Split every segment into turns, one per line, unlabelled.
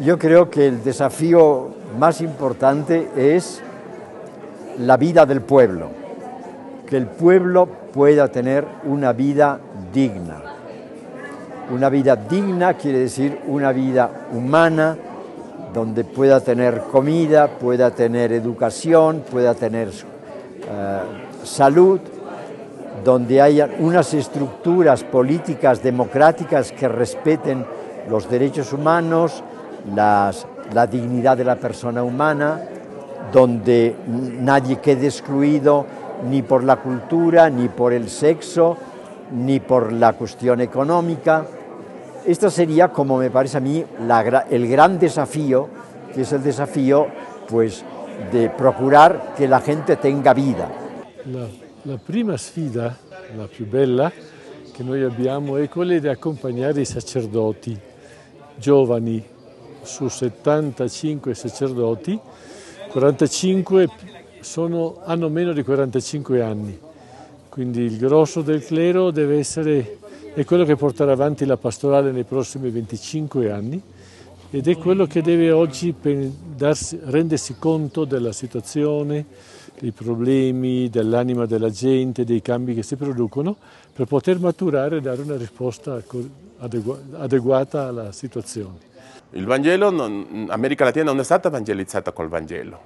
Yo creo que el desafío más importante es la vida del pueblo, que el pueblo pueda tener una vida digna. Una vida digna quiere decir una vida humana, donde pueda tener comida, pueda tener educación, pueda tener eh, salud, donde haya unas estructuras políticas democráticas que respeten los derechos humanos, las, la dignidad de la persona humana, donde nadie quede excluido ni por la cultura, ni por el sexo, ni por la cuestión económica. Esta sería, como me parece a mí, el gran desafío, que es el desafío pues, de procurar que la gente tenga vida.
La, la prima sfida, la más bella, che noi abbiamo è quella di accompagnare i sacerdoti giovani su 75 sacerdoti, 45 sono, hanno meno di 45 anni, quindi il grosso del clero deve essere, è quello che porterà avanti la pastorale nei prossimi 25 anni ed è quello che deve oggi darsi, rendersi conto della situazione, dei problemi, dell'anima della gente, dei cambi che si producono, per poter maturare e dare una risposta adegu- adeguata alla situazione. Il Vangelo, non, America Latina non è stata evangelizzata col Vangelo,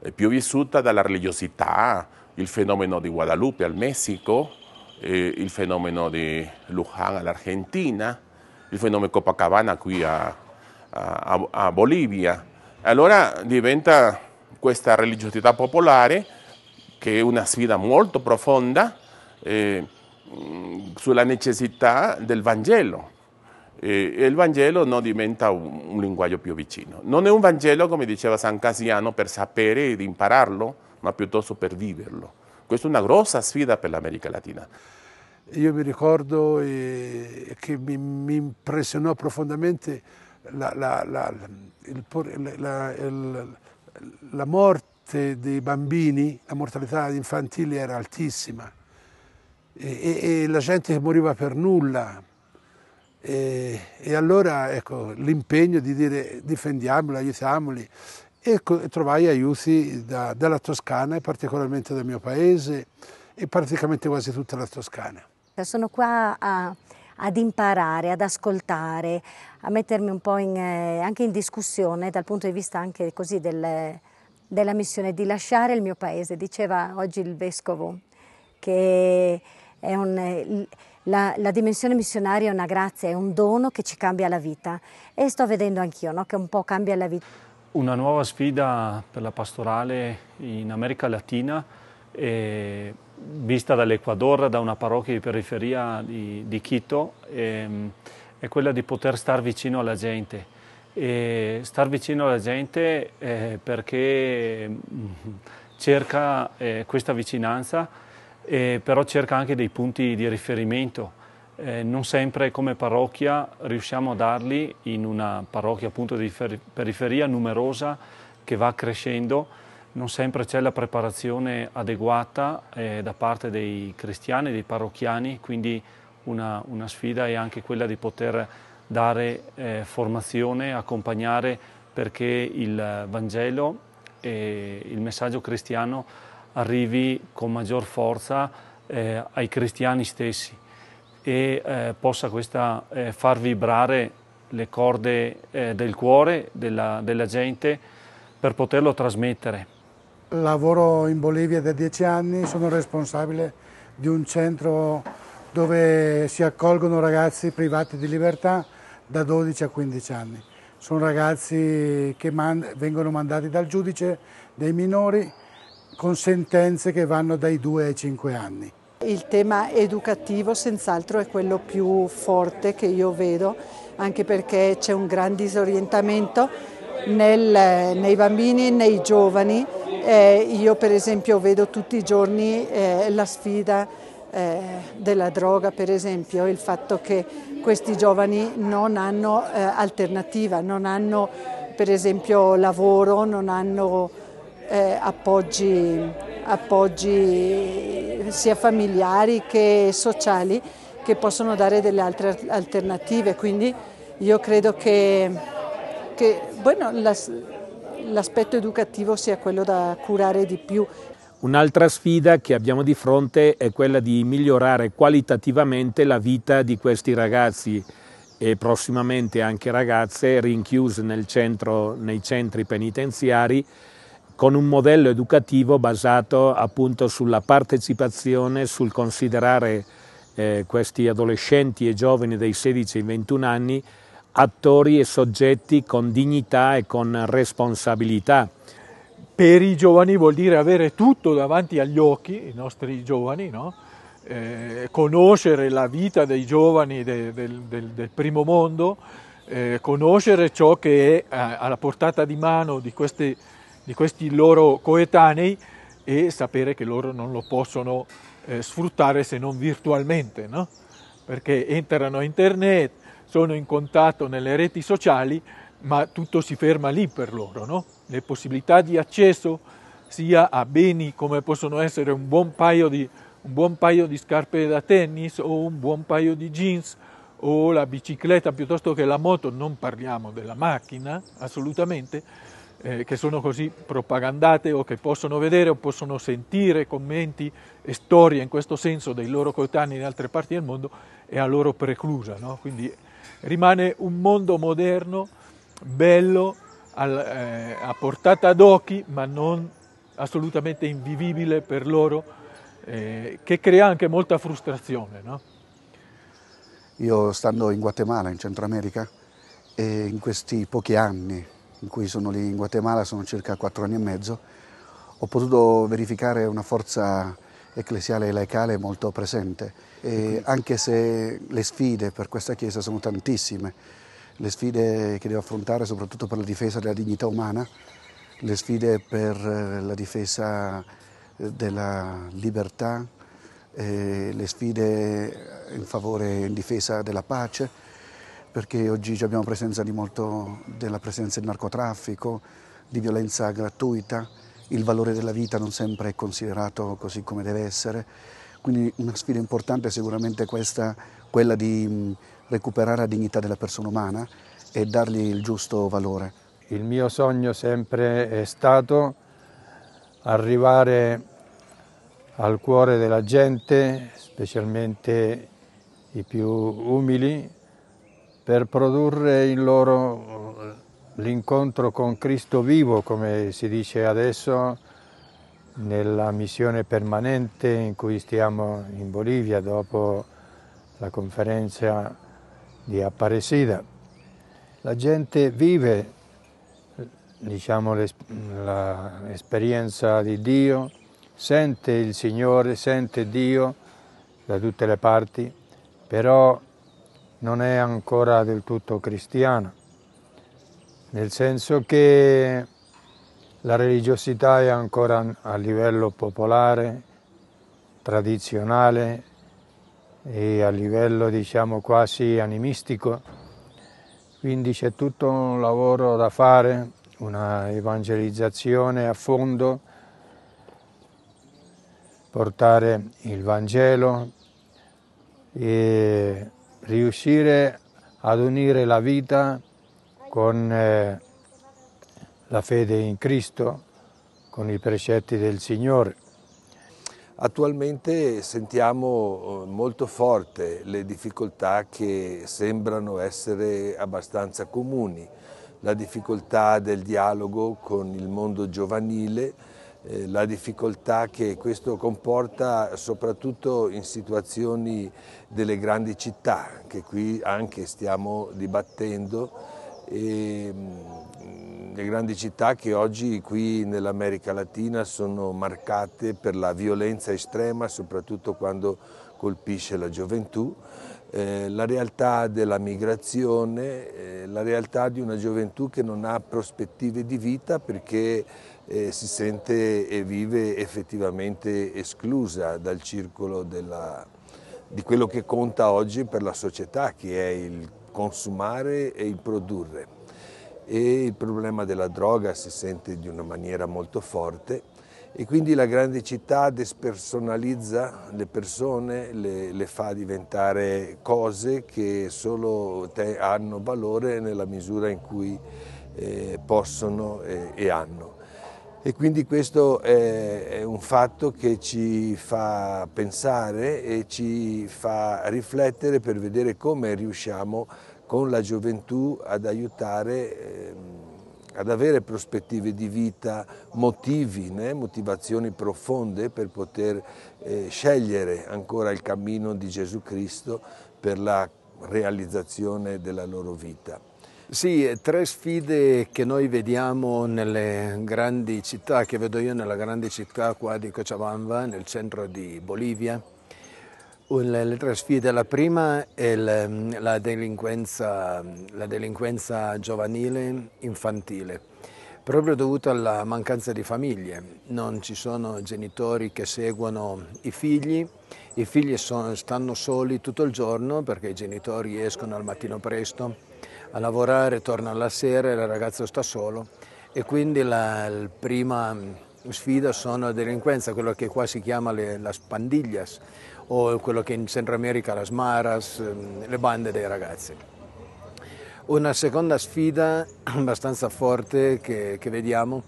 è più vissuta dalla religiosità, il fenomeno di Guadalupe al Messico, il fenomeno di Luján all'Argentina, il fenomeno Copacabana qui a, a, a Bolivia. Allora diventa questa religiosità popolare che è una sfida molto profonda eh, sulla necessità del Vangelo eh, il Vangelo non diventa un, un, linguaggio più vicino. Non è un Vangelo, come diceva San Casiano, per sapere ed impararlo, ma piuttosto per viverlo. Questa è una grossa sfida per l'America Latina.
Io mi ricordo eh, che mi, mi, impressionò profondamente la, la, la, il, la morte dei bambini, la mortalità infantile era altissima e, e, e la gente che moriva per nulla, e, e allora ecco, l'impegno di dire difendiamoli, aiutiamoli ecco, e trovai aiuti da, dalla Toscana e particolarmente dal mio paese e praticamente quasi tutta la Toscana. Cioè, sono qua a, ad imparare, ad ascoltare, a mettermi un po' in, eh, anche in discussione dal punto di vista anche così del, della missione di lasciare il mio paese. Diceva oggi il Vescovo che è un la, la, dimensione missionaria è una grazia, è un dono che ci cambia la vita e sto vedendo anch'io no, che un po' cambia la vita.
Una nuova sfida per la pastorale in America Latina eh, vista dall'Ecuador, da una parrocchia di periferia di, di Quito, eh, è quella di poter star vicino alla gente. E star vicino alla gente eh, perché mm, cerca eh, questa vicinanza eh, però cerca anche dei punti di riferimento. Eh, non sempre come parrocchia riusciamo a darli in una parrocchia appunto di periferia numerosa che va crescendo, non sempre c'è la preparazione adeguata eh, da parte dei cristiani, dei parrocchiani, quindi una, una sfida è anche quella di poter dare eh, formazione, accompagnare perché il Vangelo e il messaggio cristiano arrivi con maggior forza eh, ai cristiani stessi e eh, possa questa eh, far vibrare le corde eh, del cuore della, della gente per poterlo trasmettere.
Lavoro in Bolivia da dieci anni, sono responsabile di un centro dove si accolgono ragazzi privati di libertà da 12 a 15 anni. Sono ragazzi che man vengono mandati dal giudice dei minori con sentenze che vanno dai 2 ai 5 anni.
Il tema educativo senz'altro è quello più forte che io vedo, anche perché c'è un gran disorientamento nel, nei bambini, nei giovani. Eh, io per esempio vedo tutti i giorni eh, la sfida eh, della droga, per esempio, il fatto che questi giovani non hanno eh, alternativa, non hanno per esempio lavoro, non hanno eh, appoggi, appoggi sia familiari che sociali che possono dare delle altre alternative. Quindi io credo che, che bueno, l'aspetto educativo sia quello da curare di più.
Un'altra sfida che abbiamo di fronte è quella di migliorare qualitativamente la vita di questi ragazzi e prossimamente anche ragazze rinchiuse nel centro, nei centri penitenziari con un modello educativo basato appunto sulla partecipazione, sul considerare eh, questi adolescenti e giovani dai 16 ai 21 anni attori e soggetti con dignità e con responsabilità. Per i giovani vuol dire avere
tutto davanti agli occhi, i nostri giovani, no? eh, conoscere la vita dei giovani de, del, del, del primo mondo, eh, conoscere ciò che è eh, alla portata di mano di queste di questi loro coetanei e sapere che loro non lo possono eh, sfruttare se non virtualmente, no? perché entrano a internet, sono in contatto nelle reti sociali, ma tutto si ferma lì per loro. No? Le possibilità di accesso sia a beni come possono essere un buon paio di, un buon paio di scarpe da tennis o un buon paio di jeans, o la bicicletta piuttosto che la moto, non parliamo della macchina assolutamente, eh, che sono così propagandate o che possono vedere o possono sentire commenti e storie in questo senso dei loro coetanei in altre parti del mondo è a loro preclusa. No? Quindi rimane un mondo moderno, bello, al, eh, a portata d'occhi, ma non assolutamente invivibile per loro, eh, che crea anche molta frustrazione. No?
Io stando in Guatemala, in Centro America, e in questi pochi anni in cui sono lì in Guatemala, sono circa quattro anni e mezzo, ho potuto verificare una forza ecclesiale e laicale molto presente, e anche se le sfide per questa Chiesa sono tantissime, le sfide che deve affrontare soprattutto per la difesa della dignità umana, le sfide per eh, la difesa eh, della libertà, eh, le sfide in favore e in difesa della pace, perché oggi abbiamo presenza di molto della presenza di narcotraffico, di violenza gratuita, il valore della vita non sempre è considerato così come deve essere, quindi una sfida importante è sicuramente questa, quella di recuperare la dignità della persona umana e dargli il giusto
valore. Il mio sogno sempre è stato arrivare al cuore della gente, specialmente i più umili, per produrre in loro l'incontro con Cristo vivo, come si dice adesso nella missione permanente in cui stiamo in Bolivia dopo la conferenza di Apparecida. La gente vive diciamo, l'esperienza di Dio, sente il Signore, sente Dio da tutte le parti, però non è ancora del tutto cristiana, nel senso che la religiosità è ancora a livello popolare, tradizionale e a livello diciamo quasi animistico, quindi c'è tutto un lavoro da fare, una evangelizzazione a fondo, portare il Vangelo e riuscire ad unire la vita con eh, la fede in Cristo, con i precetti del
Signore. Attualmente sentiamo eh, molto forte le difficoltà che sembrano essere abbastanza comuni, la difficoltà del dialogo con il mondo giovanile, eh, la difficoltà che questo comporta soprattutto in situazioni delle grandi città che qui anche stiamo dibattendo e mm, le grandi città che oggi qui nell'America Latina sono marcate per la violenza estrema soprattutto quando colpisce la gioventù eh, la realtà della migrazione, eh, la realtà di una gioventù che non ha prospettive di vita perché eh, si sente e vive effettivamente esclusa dal circolo della, di quello che conta oggi per la società, che è il consumare e il produrre. E il problema della droga si sente di una maniera molto forte e quindi la grande città despersonalizza le persone, le, le fa diventare cose che solo te, hanno valore nella misura in cui eh, possono e, e hanno. E quindi questo è, è un fatto che ci fa pensare e ci fa riflettere per vedere come riusciamo con la gioventù ad aiutare. Eh, ad avere prospettive di vita, motivi, né? motivazioni profonde per poter eh, scegliere ancora il cammino di Gesù Cristo per la realizzazione della loro vita. Sì, tre
sfide che noi vediamo nelle grandi città, che vedo io nella grande città qua di Cochabamba, nel centro di Bolivia, le tre sfide, la prima è la delinquenza, la delinquenza giovanile infantile, proprio dovuta alla mancanza di famiglie. Non ci sono genitori che seguono i figli, i figli sono, stanno soli tutto il giorno perché i genitori escono al mattino presto a lavorare, tornano la sera e il ragazzo sta solo e quindi la, la prima sfida sono la delinquenza, quello che qua si chiama le, las pandillas o quello che in Centro America las Smaras, ehm, le bande dei ragazzi. Una seconda sfida abbastanza forte che, che vediamo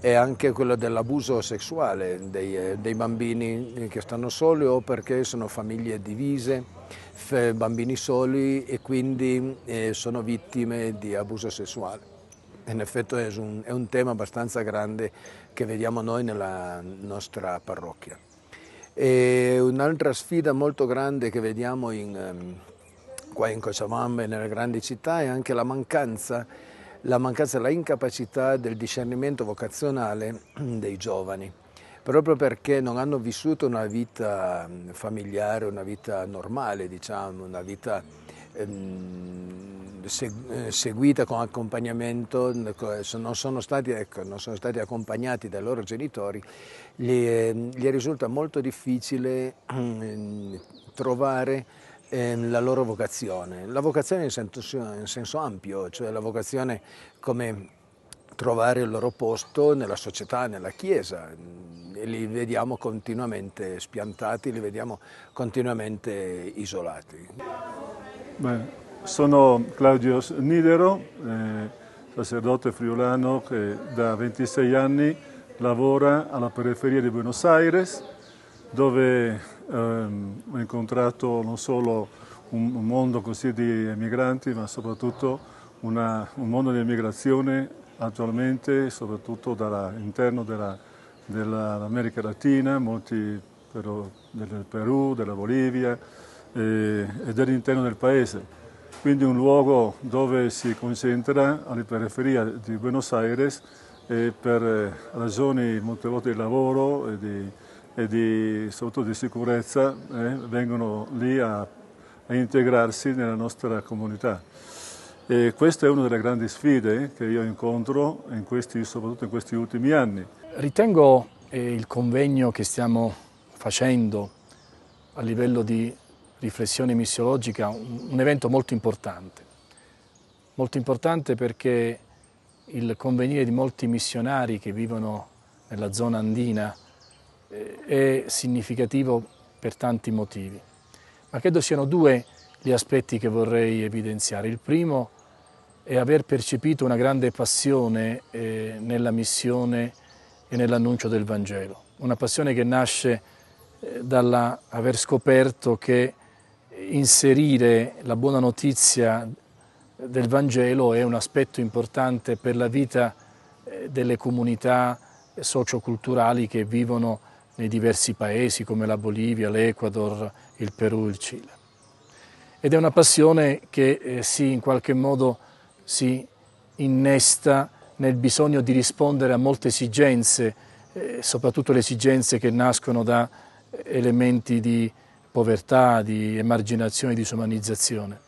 è anche quella dell'abuso sessuale dei, eh, dei, bambini eh, che stanno soli o perché sono famiglie divise, bambini soli e quindi eh, sono vittime di abuso sessuale. In effetti è un, è un tema abbastanza grande che vediamo noi nella nostra parrocchia. E un'altra sfida molto grande che vediamo in, ehm, qua in Cochabamba e nelle grandi città è anche la mancanza, la mancanza, la incapacità del discernimento vocazionale dei giovani proprio perché non hanno vissuto una vita ehm, familiare, una vita normale, diciamo, una vita Ehm, eh, seguita con accompagnamento, ecco, non sono stati, ecco, non sono stati accompagnati dai loro genitori, gli, ehm, gli risulta molto difficile ehm, trovare la loro vocazione, la vocazione in senso, in senso ampio, cioè la vocazione come trovare il loro posto nella società, nella Chiesa. E li vediamo continuamente spiantati, li vediamo continuamente isolati.
Beh, sono Claudio Nidero, eh, sacerdote friulano che da 26 anni lavora alla periferia di Buenos Aires, dove ehm, ho incontrato non solo un, un, mondo così di emigranti, ma soprattutto una, un mondo di emigrazione attualmente, soprattutto dall'interno della, dell'America Latina, molti però, del Perù, della Bolivia, e, eh, e dell'interno del paese. Quindi un luogo dove si concentra alle periferie di Buenos Aires e eh, per eh, ragioni molte volte di lavoro e di, e di, soprattutto di sicurezza eh, vengono lì a, a, integrarsi nella nostra comunità. E questa è una delle grandi sfide che io incontro in questi, soprattutto in questi ultimi anni. Ritengo eh, il convegno
che stiamo facendo a livello di riflessione missiologica un evento molto importante, molto importante perché il convenire di molti missionari che vivono nella zona andina eh, è significativo per tanti motivi, ma credo siano due gli aspetti che vorrei evidenziare. Il primo è aver percepito una grande passione eh, nella missione e nell'annuncio del Vangelo, una passione che nasce eh, dall'aver scoperto che inserire la buona notizia del Vangelo è un aspetto importante per la vita eh, delle comunità socioculturali che vivono nei diversi paesi come la Bolivia, l'Ecuador, il Perù, il Cile. Ed è una passione che eh, si in qualche modo si innesta nel bisogno di rispondere a molte esigenze, eh, soprattutto le esigenze che nascono da elementi di povertà, di emarginazione di disumanizzazione.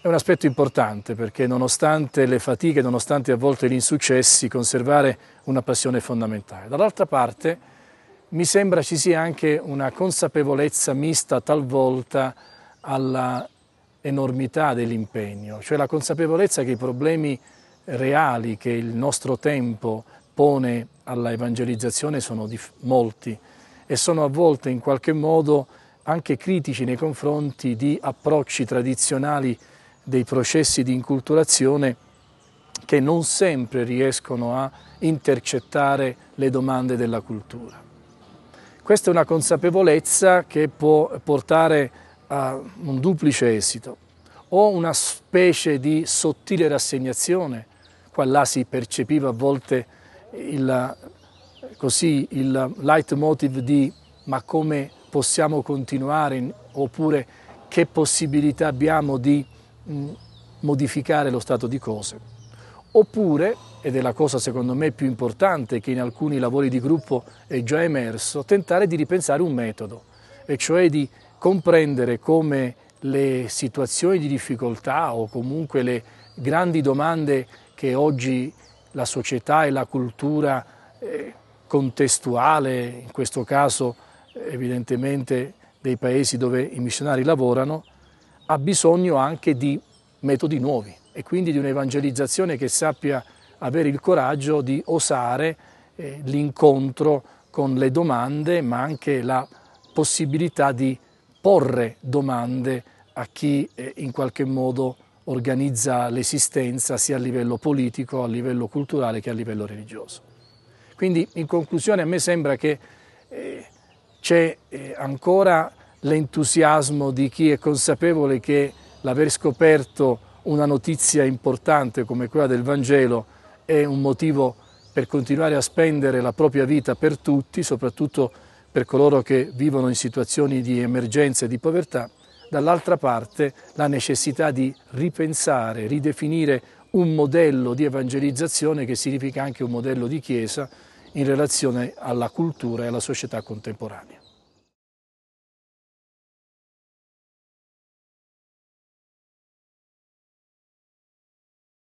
È un aspetto importante perché nonostante le fatiche, nonostante a volte gli insuccessi, conservare una passione è fondamentale. Dall'altra parte mi sembra ci sia anche una consapevolezza mista talvolta alla enormità dell'impegno, cioè la consapevolezza che i problemi reali che il nostro tempo pone alla evangelizzazione sono molti e sono a volte in qualche modo anche critici nei confronti di approcci tradizionali dei processi di inculturazione che non sempre riescono a intercettare le domande della cultura. Questa è una consapevolezza che può portare a un duplice esito, o una specie di sottile rassegnazione, qua là si percepiva a volte il Così il leitmotiv di ma come possiamo continuare oppure che possibilità abbiamo di mh, mm, modificare lo stato di cose. Oppure, ed è la cosa secondo me più importante che in alcuni lavori di gruppo è già emerso, tentare di ripensare un metodo, e cioè di comprendere come le situazioni di difficoltà o comunque le grandi domande che oggi la società e la cultura eh, contestuale, in questo caso evidentemente dei paesi dove i missionari lavorano, ha bisogno anche di metodi nuovi e quindi di un'evangelizzazione che sappia avere il coraggio di osare eh, l'incontro con le domande, ma anche la possibilità di porre domande a chi eh, in qualche modo organizza l'esistenza sia a livello politico, a livello culturale che a livello religioso. Quindi in conclusione a me sembra che eh, c'è eh, ancora l'entusiasmo di chi è consapevole che l'aver scoperto una notizia importante come quella del Vangelo è un motivo per continuare a spendere la propria vita per tutti, soprattutto per coloro che vivono in situazioni di emergenza e di povertà, dall'altra parte la necessità di ripensare, ridefinire un modello di evangelizzazione che significa anche un modello di Chiesa in relazione
alla cultura e alla società contemporanea.